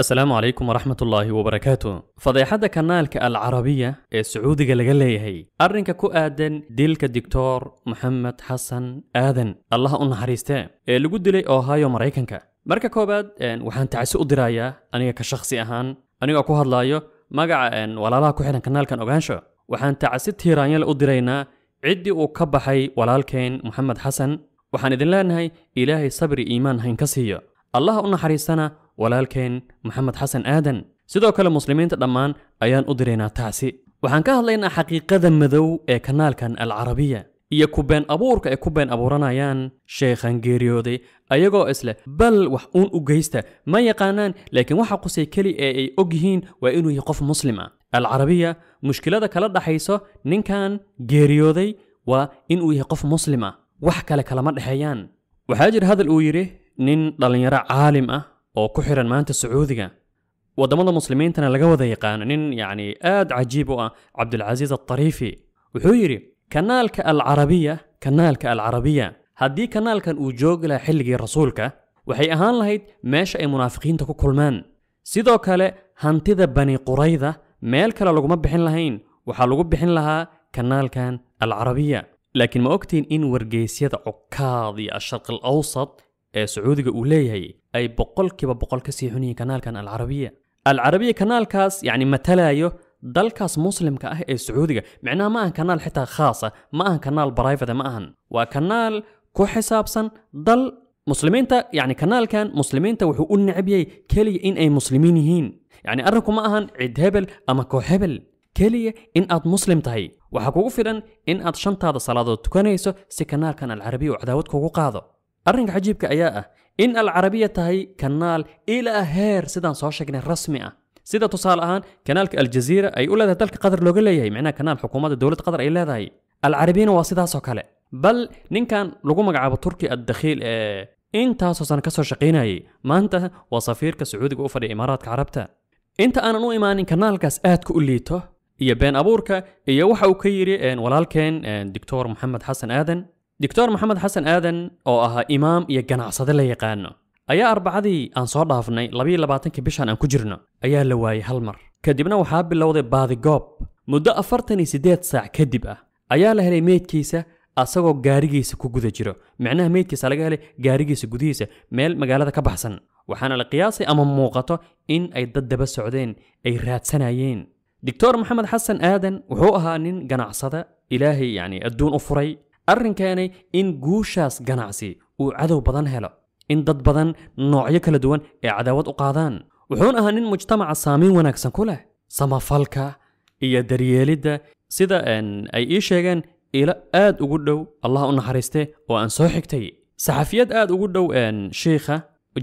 السلام عليكم ورحمة الله وبركاته فضيحة كنالك العربية ee سعودية laga leeyahay arrinka ku aadan dilka دكتور محمد حسن آدن الله u naxariistee ee lagu dilay Ohio Mareykanka marka koobaad waxaan tacsi u dirayaa aniga ka shakhsi ahaan anigoo ku hadlayo magaca walaalaha ku xidhan kanaalkan ogaansho waxaan tacsi tiiraanyale u diraynaa ciddii uu ka baxay walaalkeen maxamed xasan waxaan idin leenahay ilaahay sabri iimaan hayn ka siiyo allaha u naxariistana walaalkeen maxamed xasan aadan sidoo kale muslimiinta dhammaan ayaan u diraynaa taasi waxaan ka hadlaynaa xaqiiqada madow ee kanaalkan alcarabiya iyo ku been abuurka ay ku been abuuranayaan sheekhan geeriyooday ayagoo isleh bal wax uun u geysta ma yaqaanaan laakiin waxa qusay keli ee ay og yihiin waa inuu yahay qof muslim ah alcarabiya mushkilada kala dhexayso ninkan geeriyooday waa inuu yahay qof muslim ah wax kale kalama dhexeeyaan waxaa jira hadal uu yidhi nin dhallinyaro caalim ah oo ku xiran maanta sacuudiga wadamada muslimiintana laga wada yaqaano nin yacni aada cajiib u ah cabdulcasiis atariifi wuxuu yidhi kanaalka alcarabiya kanaalka alcarabiya haddii kanaalkan uu joogi lahaa xilligii rasuulka waxay ahaan lahayd meesha ay munaafiqiinta ku kulmaan sidoo kale hantida bani qurayda meel kale laguma bixin lahayn waxaa lagu bixin lahaa kanaalkan alcarabiya laakiin ma ogtiin in wargeysyada cukkaad iyo asharq alawsat ee sacuudiga uu leeyahay ay boqolkiiba boqol ka sii xun yihiin kanaalkan Al Arabiya kanaalkaas yacni matalayo dalkaas muslimka ah ee sacuudiga macnaa ma ahan kanaal xitaa khaas ah ma ahan kanaal private ma ahan waa kanaal ku xisaabsan dal muslimiinta yacni kanaalkan muslimiinta wuxuu u necab kaliya in ay muslimiin yihiin yacni arku ma aha cid hebel ama koox hebel keliya in aad muslim tahay waxa kugu filan in aad shantaada salaadood tukanayso si kanaalkan alcarabiya uu cadaawad kugu qaado أرنج عجيب كأياء إن العربية تهي كنال إلى هير سيدان صوشكنا رسمية سيدا الآن كنالك الجزيرة أي أولا تلك قدر لغلة يهي معنى كنال حكومة دولة قدر إلا ذاي العربين واسيدا سوكالي بل نين كان لغومك عاب تركي الدخيل إيه إن تاسو سان شقينا يهي ما أنت وصفيرك سعودك أوفر إمارات كعربتا إنت أنا نو إيماني كنال كاس آتك أوليتو إيا بين أبورك إيا وحاو كيري إن ولالكين دكتور محمد حسن آدن دكتور محمد حسن آدن أو أها إمام يجنا عصد اللي يقانو أيا أربعة دي أن صور دافني لبي لبعتن كبشان أن كجرنا أيا لواي هالمر كدبنا وحاب اللوضع بعد قاب مدة أفرتني سدات ساعة كدبة أيا لهري ميت كيسة أسوق جارجيس كوجود جرو معناه ميت كيسة على جاله جارجيس جوديسة مال هذا كبحسن وحنا القياس أمام موقته إن أي ضد بس سعودين أي رات سنين دكتور محمد حسن آدن وهو أها نين جنا عصده إلهي يعني الدون أفري arrin keenay in guushaas ganacsi uu cadow badan helo in dad badan noocyo kala duwan ay cadaawad u qaadaan wuxuun ahaa nin mujtamaca saamiin wanaagsan ku leh samafalka iyo daryeelidda sida ay ii sheegeen ilo aad ugu dhow allah u naxariiste oo aan soo xigtay saxafiyad aad ugu dhow shiikha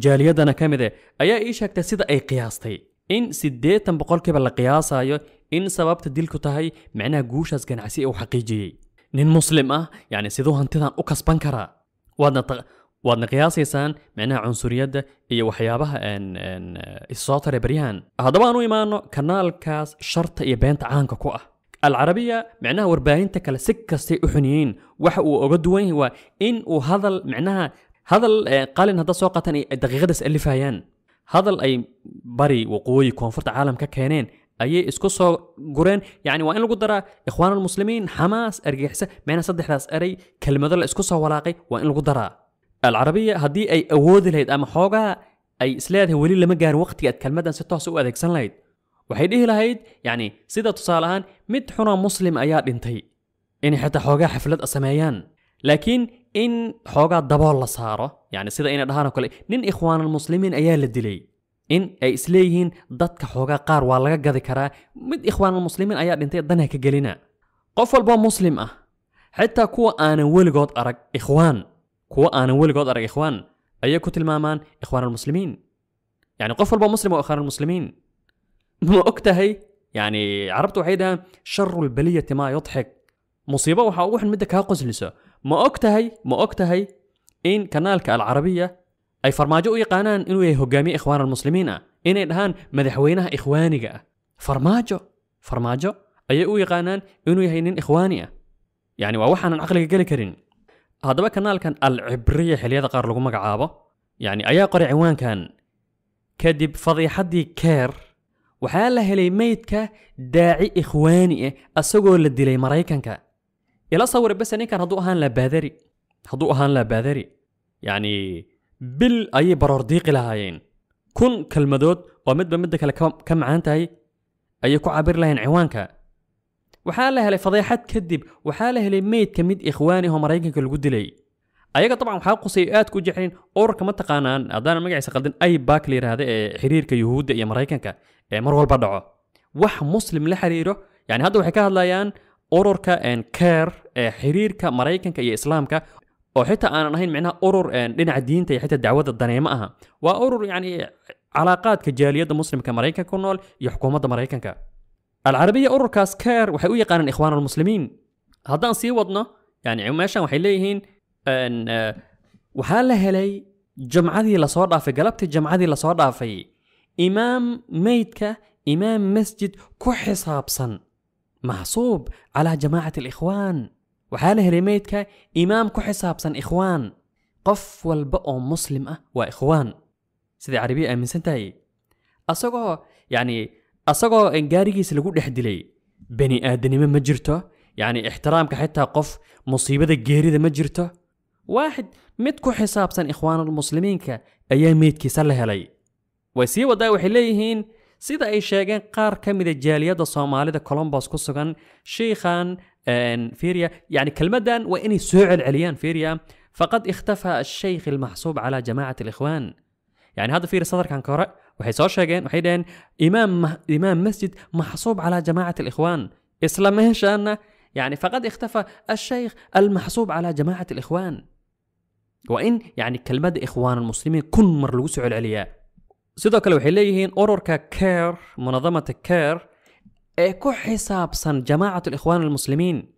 jaaliyaddana ka mid eh ayaa ii sheegtay sida ay qiyaastay in sideetan boqolkiiba la qiyaasayo in sababta dilku tahay macnaha guushaas ganacsi uu xaqiijiyey nin muslim ah yani siduu hantidan u kasban karaa waadna waadna qiyaasaysaan micnaha cunsuriyadda iyo waxyaabaha issoo taray baryahan haddaba aan u imaano kanaalkaas sharta iyo beenta caanka ku ah alcarabiya micnaha warbaahinta kale si kastay u xun yihiin waxa uu oga duwan yahay waa in uu hadal micnaha hadal qalin hadda soo qaataan ay daqiiqadas alifayaan hadal ay bari waqooyi koonfurta caalamka keeneen أي إسكوسو جورين يعني وإن لو إخوان المسلمين حماس أرجع حسا ما أنا صدق حس أري كلمة ذل إسكوسو ولاقي وإن لو العربية هدي أي أود لهيد أما حاجة أي سلاد هو اللي لما جار وقت يد كلمة ذل ستة سوء ذلك سن لهيد وحيد إيه لهيد يعني سيدة تصالحان مت حنا مسلم أيات انتهي إني حتى حاجة حفلة أسميان لكن إن حاجة دبر الله صاره يعني سيدة إني دهانا كل نن إخوان المسلمين أيال الدليل in ay isleeyihiin dadka xoogaa qaar waa laga gadi karaa mid ikhwaanulmuslimiin ayaa dhintay danha ka gelina qof walboo muslim ah xitaa kuwa aanan weligood arag ikhwaan kuwa aanan weligood arag ikhwaan ayay ku tilmaamaan ikhwaanulmuslimiin يعني قف البو مسلم واخر المسلمين وقتها يعني عربت وحيدها شر البلية ما يضحك مصيبة وحاوحن مدك هاقز لسا ما وقتها ما وقتها إن كنالك العربية أي فرماجو يقانان إنو يهجامي إخوان المسلمين إن إدهان مدحوينها إخوانيقة فرماجو فرماجو أي إيو يقانان إنو يهينين إخوانيا يعني ووحنا عقلك قلي كرين هذا كان كان العبرية حليا دقار لغو مقعابة يعني أيا قري عنوان كان كذب فضي حدي كير وحالا هلي ميتك داعي إخواني أسوغو لدي لي مرايكانك إلا صور بس أني كان هدو هان لا بادري هدو هان لا بادري يعني bil ayay baroordiiqi lahaayeen kun kelmadood oo midba midda kale ka macaan tahay ayay ku cabiri lahayeen ciwaanka waxaa la helay fadeexad kadib waxaa la helay meyd ka mid ikhwaanihoo maraykanka lagu dilay ayaga dabcan waxaa qusay aadka u jecleen ururka ma taqaanaan haddaanan magaciisa qaldin ay baak la yidhaahda ee xiriirka yuhuudda iyo maraykanka ee mar walba dhaco wax muslim la xiriiro yani hadda waxay ka hadlayaan ururka keer ee xiriirka maraykanka iyo islaamka oo xitaa aanan ahayn micnaha urur dhinaca diinta iyo xitaa dacwada daneemo aha waa urur yacni calaaqaadka jaaliyadda muslimka maraykanka ku nool iyo xukuumadda maraykanka alcarabiya ururkaas keer waxay u yaqaanaan ikhwaan almuslimiin haddaan sii wadno yani meeshan waxay leeyihiin waxaa la helay jamcadii lasoo dhaafay galabtii jamcadii lasoo dhaafay imaam meydka imaam masjid ku xisaabsan maxsuub calaa jamaacati alikhwaan waxaa la helay meydka imaam ku xisaabsan ikhwaan qof walba oo muslim ah waa ikhwaan siday carabiya aaminsan tahay asagoo yacni asagoo gaarigiis lagu dhex dilay bani aadanimo ma jirto yacni ixtiraamka xitaa qof musiibada geerida ma jirto waaxid mid ku xisaabsan ikhwaanulmuslimiinka ayaa meydkiisa la helay way sii wadaa waxay leeyihiin sida ay sheegeen qaar ka mida ah jaaliyadda soomaalida colombos ku sugan shiikhan ان آه، فيريا يعني كالمدن وإن سعل عليان فيريا فقد اختفى الشيخ المحسوب على جماعة الإخوان يعني هذا فيريا صدر كان كورة waxay soo sheegeen waxay dhaheen imaam imaam masjid maxsuub calaa jamaacati alikhwaan يعني فقد اختفى الشيخ المحسوب على جماعة الإخوان وإن يعني كلمة إخوان المسلمين كل مر لو سعل سيدوك sidoo kale waxay leeyihiin ururka منظمة كير اكو إيه، حساب صن جماعة الإخوان المسلمين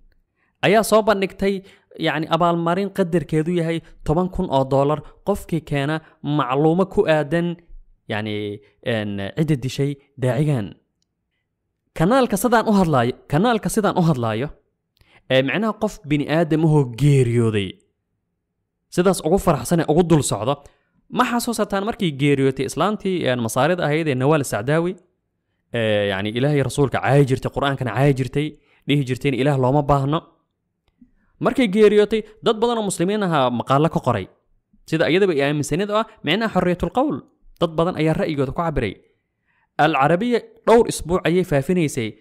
أيا صوبا نكتي يعني أبا المارين قدر كيدو يهي طبان كون أو دولار قف كي كان معلومة كو آدن يعني إن عدد دي شي داعيان كنال كسدان أهد لاي كنال كسدان أهد لاي إيه، معناها قف بني آدم هو غير يودي سيداس أغفر حسن أغدو لسعودة ما حاسوسة تان مركي غير يوتي إسلامتي يعني مصاريد أهيدي نوال السعداوي آه، يعني إلهي رسولك عاجرتي كان عاجرتي ليه جرتين إله لوما باهنا مركي جيريوتي دد بدن مسلمين ها مقالك قري سيدا أيضا بي أيام يعني سنة معناها حرية القول دد بدن أي رأي جوتك عبري العربية دور أسبوع أي فافيني سي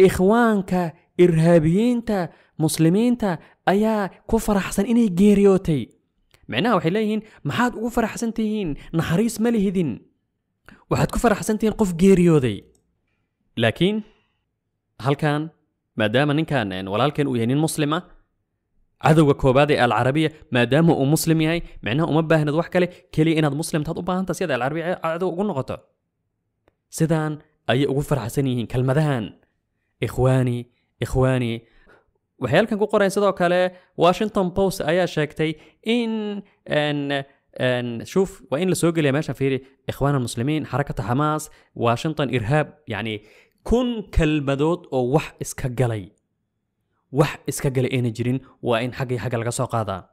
إخوانك إرهابيين تا مسلمين تا أيا كفر حسن إني جيريوتي معناها وحليهن ما حد كفر حسن تهين نحريس ملهدين وحد كفر حسن تهين قف جيريوتي لكن هل كان ما دام إن كان يعني إن ولكن ويا نين مسلمة عدو كوبادي العربية ما دام هو مسلم هاي يعني، معناه أم باهن ذوح كلي كلي إن مسلم تطبع أنت سيدا العربية عدو قلنا غطى سيدان أي أوفر حسنيهن كلمة ذهن إخواني إخواني وحيال كان قرأ سيدا كلي واشنطن بوست أيا شكتي إن إن نشوف وإن لسوجل يا ماشى في اخوان المسلمين حركه حماس واشنطن ارهاب يعني كن كالبدوت ووح وح وح اسكاجالي اين جرين وإن حقي حق القصه هذا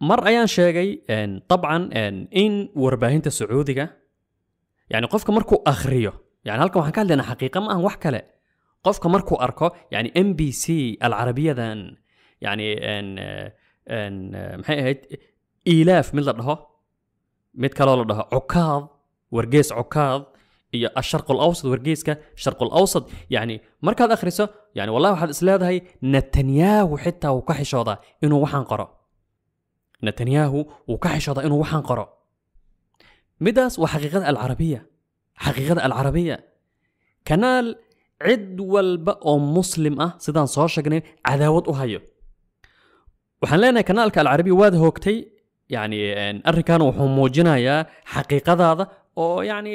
مر ايان شاقي ان طبعا ان ان ورباهنت السعودية يعني قفك مركو اخريو يعني هلكم حكى لنا حقيقه ما هو حكى قفك مركو اركو يعني ام بي سي العربيه ذا يعني ان ان محيط iilaaf mid la dhaho mid kaloo la dhaho cukaad wargees cukaad iyo asharqu alawsad wargeeska sharqu alawsad yacni markaad akhriso yani wallahi waxaad is leedahay netanyahu xitaa wuu ka xishoodaa inuu waxaan qoro netanyahu wuu ka xishoodaa inuu waxaan qoro midaas waa xaqiiqada alcarabiya xaqiiqada alcarabiya kanaal cid walba oo muslim ah sidaan soo sheegnay cadaawad u hayo waxaan leenahay kanaalka alcarabiya waad hoogtay yacni arrinkan wuxuu muujinayaa xaqiiqadaada oo yacni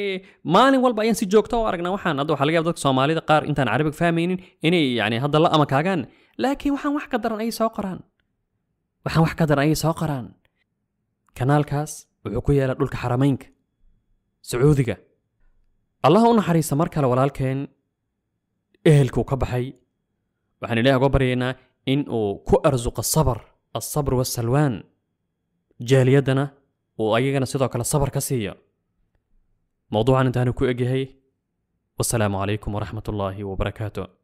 maalin walba ayaan si joogto u aragnaa waxaan hadda waxaa laga yaaba dadka soomaalida qaar intaan carabiga fahmaynin inay yacni hadda la ama kaagaan laakiin waxaan wax ka daran ayay soo qoraan waxaan wax ka daran ayay soo qoraan kanaalkaas wuxuu ku yeelaa dhulka xaramaynka sacuudiga allah u naxariista mar kale walaalkeen ehelkuu ka baxay waxaan ilaahay uga baryaynaa in uu ku arsuqa sabar alsabr waasalwaan جهل يدنا وأيقنا سيدوك على الصبر كسية موضوعنا انتهى نكو إجيهي والسلام عليكم ورحمة الله وبركاته